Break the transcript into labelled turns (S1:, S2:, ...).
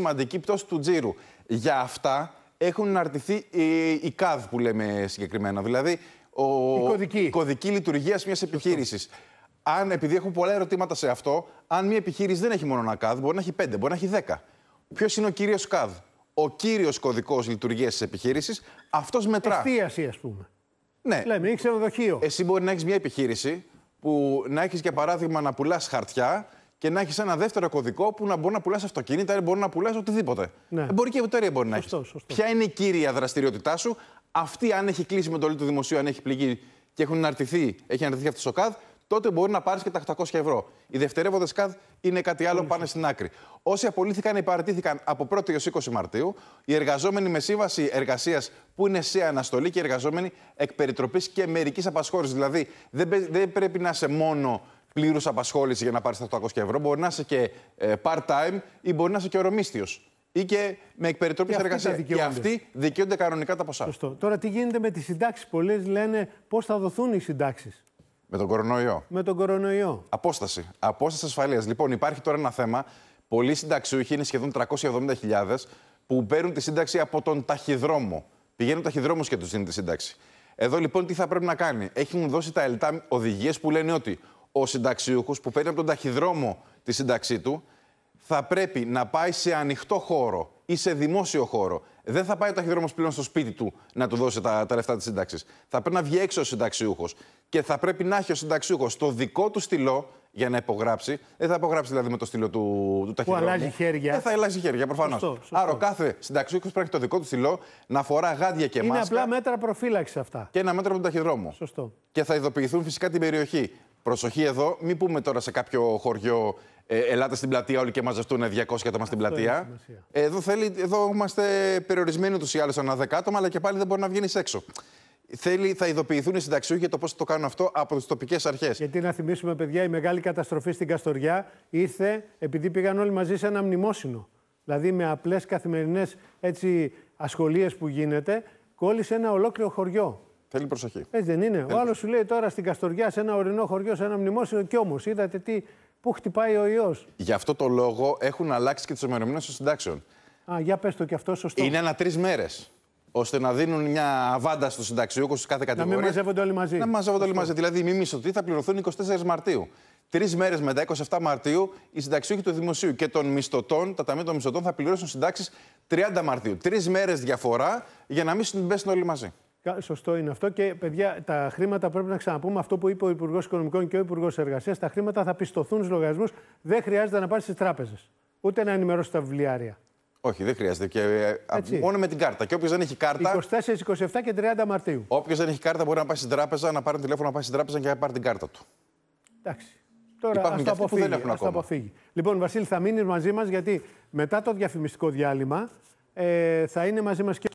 S1: σημαντική πτώση του τζίρου. Για αυτά έχουν αναρτηθεί οι, οι που λέμε συγκεκριμένα. Δηλαδή, ο... η κωδική, κωδική λειτουργίας μιας επιχείρησης. Αν, επειδή έχω πολλά ερωτήματα σε αυτό, αν μια επιχείρηση δεν έχει μόνο ένα ΚΑΔ, μπορεί να έχει πέντε, μπορεί να έχει δέκα. Ποιος είναι ο κύριος ΚΑΔ, ο κύριος κωδικός λειτουργίας της επιχείρησης, αυτός μετρά. Εστίαση, ας πούμε. Ναι. Λέμε, ή ξενοδοχείο. Εσύ μπορεί να έχεις μια επιχείρηση που να έχεις για παράδειγμα να πουλάς χαρτιά και να έχεις ένα δεύτερο κωδικό που να μπορεί να πουλάς αυτοκίνητα, μπορεί να πουλάς οτιδήποτε. Ναι. Ε, η εταιρεία μπορεί να έχει. Ποια είναι η κύρια δραστηριότητά σου, αυτή αν έχει κλείσει με το του δημοσίου, αν έχει πληγεί και έχουν αναρτηθεί, έχει αναρτηθεί αυτή στο ΚΑΔ, τότε μπορεί να πάρεις και τα 800 ευρώ. Οι δευτερεύοντες ΚΑΔ είναι κάτι άλλο, πάνε στην άκρη. Όσοι απολύθηκαν ή παρατήθηκαν από 1η έω 20 Μαρτίου, οι εργαζόμενοι με σύμβαση εργασίας που είναι σε αναστολή και οι εργαζόμενοι εκ και μερικής απασχόλησης. Δηλαδή, δεν πρέπει να είσαι μόνο πλήρους απασχόληση για να πάρεις τα 800 ευρώ. Μπορεί να είσαι και ε, part-time ή μπορεί να είσαι και ορομίστιος ή και με εκπεριτροπή εργασία. Και αυτοί δικαιούνται κανονικά τα ποσά. Σωστό.
S2: Τώρα, τι γίνεται με
S1: τις συντάξεις. Πολλές λένε πώς θα δοθούν οι συντάξεις. Με τον κορονοϊό. Με τον κορονοϊό. Απόσταση. Απόσταση ασφαλείας. Λοιπόν, υπάρχει τώρα ένα θέμα. Πολλοί συνταξιούχοι είναι σχεδόν 370.000 που παίρνουν τη σύνταξη από τον ταχυδρόμο. Πηγαίνουν ταχυδρόμους και τους δίνουν τη σύνταξη. Εδώ λοιπόν τι θα πρέπει να κάνει. Έχουν δώσει τα ΕΛΤΑ οδηγίες που λένε ότι ο συνταξιούχος που παίρνει από τον ταχυδρόμο τη σύνταξή του θα πρέπει να πάει σε ανοιχτό χώρο ή σε δημόσιο χώρο. Δεν θα πάει ο ταχυδρόμος πλέον στο σπίτι του να του δώσει τα, τα λεφτά της σύνταξης. Θα πρέπει να βγει έξω ο συνταξιούχος και θα πρέπει να έχει ο συνταξιούχος το δικό του στυλό για να υπογράψει. Δεν θα υπογράψει δηλαδή με το στυλό του, του ταχυδρόμου. Που αλλάζει χέρια. Δεν θα αλλάζει χέρια προφανώς. Άρα ο κάθε συνταξιούχος πρέπει να έχει το δικό του στυλό, να φορά γάντια και Είναι μάσκα. Είναι απλά
S2: μέτρα προφύλαξης
S1: αυτά. Και ένα μέτρο από τον ταχυδρόμο. Σωστό. Και θα ειδοποιηθούν φυσικά την περιοχή. Προσοχή εδώ, μην πούμε τώρα σε κάποιο χωριό ε, ελάτε στην πλατεία όλοι και μαζευτούν 200 άτομα στην πλατεία. Ε, εδώ, θέλει, εδώ είμαστε περιορισμένοι του ή άλλως ένα δεκάτομα, αλλά και πάλι δεν μπορεί να βγει έξω. Θέλει, θα ειδοποιηθούν οι συνταξιούχοι για το πώς το κάνουν αυτό από τις τοπικές αρχές. Γιατί να θυμίσουμε, παιδιά, η
S2: μεγάλη καταστροφή στην Καστοριά ήρθε επειδή πήγαν όλοι μαζί σε ένα μνημόσυνο. Δηλαδή με απλές καθημερινές ασχολίες που γίνεται, κόλλησε ένα ολόκληρο
S1: χωριό. Θέλει προσοχή.
S2: Έτσι ε, δεν είναι. Θέλει. Ο άλλο σου λέει τώρα στην Καστοριά, σε ένα ορεινό χωριό, σε ένα μνημόσυνο και όμως είδατε τι, πού χτυπάει ο ιός.
S1: Γι' αυτό το λόγο έχουν αλλάξει και τι ημερομηνίε των συντάξεων.
S2: Α, για πες το κι αυτό, σωστό. Είναι
S1: ένα τρεις μέρες. Ώστε να δίνουν μια βάντα στους συνταξιούχους τη κάθε κατηγορία. Να μην μαζεύονται
S2: όλοι μαζί. Να μαζεύονται όλοι μαζί.
S1: Δηλαδή, μη μισθωτοί θα πληρωθούν 24 Μαρτίου. Τρεις μέρες μετά, 27 Μαρτίου, οι συνταξιούχοι του Δημοσίου και των μισθωτών, τα ταμεία των μισθωτών, θα πληρώσουν συντάξεις 30 Μαρτίου. Τρεις μέρες διαφορά για να μην συμπέσουν όλοι μαζί.
S2: Σωστό είναι αυτό. Και παιδιά, τα χρήματα πρέπει να ξαναπούμε αυτό που είπε ο Υπουργός Οικονομικών και ο Υπουργός Εργασίας. Τα χρήματα θα πιστοθούν στους λογαριασμούς. Δεν χρειάζεται να πάρεις στι τράπεζες. Ούτε να ενημερώσεις τα βιβλιάρια.
S1: Όχι, δεν χρειάζεται. Και, ε, ε, μόνο με την κάρτα. Και όποιος δεν έχει κάρτα.
S2: 24, 27 και 30 Μαρτίου.
S1: Όποιος δεν έχει κάρτα μπορεί να πάει στην τράπεζα, να πάρει τηλέφωνο, να πάει στην τράπεζα και να πάρει την κάρτα του.
S2: Εντάξει. Τώρα που δεν έχουν ακόμα. Αποφύγει. Λοιπόν, Βασίλη, θα μείνεις μαζί μας γιατί μετά το διαφημιστικό διάλειμμα ε, θα είναι μαζί μας και.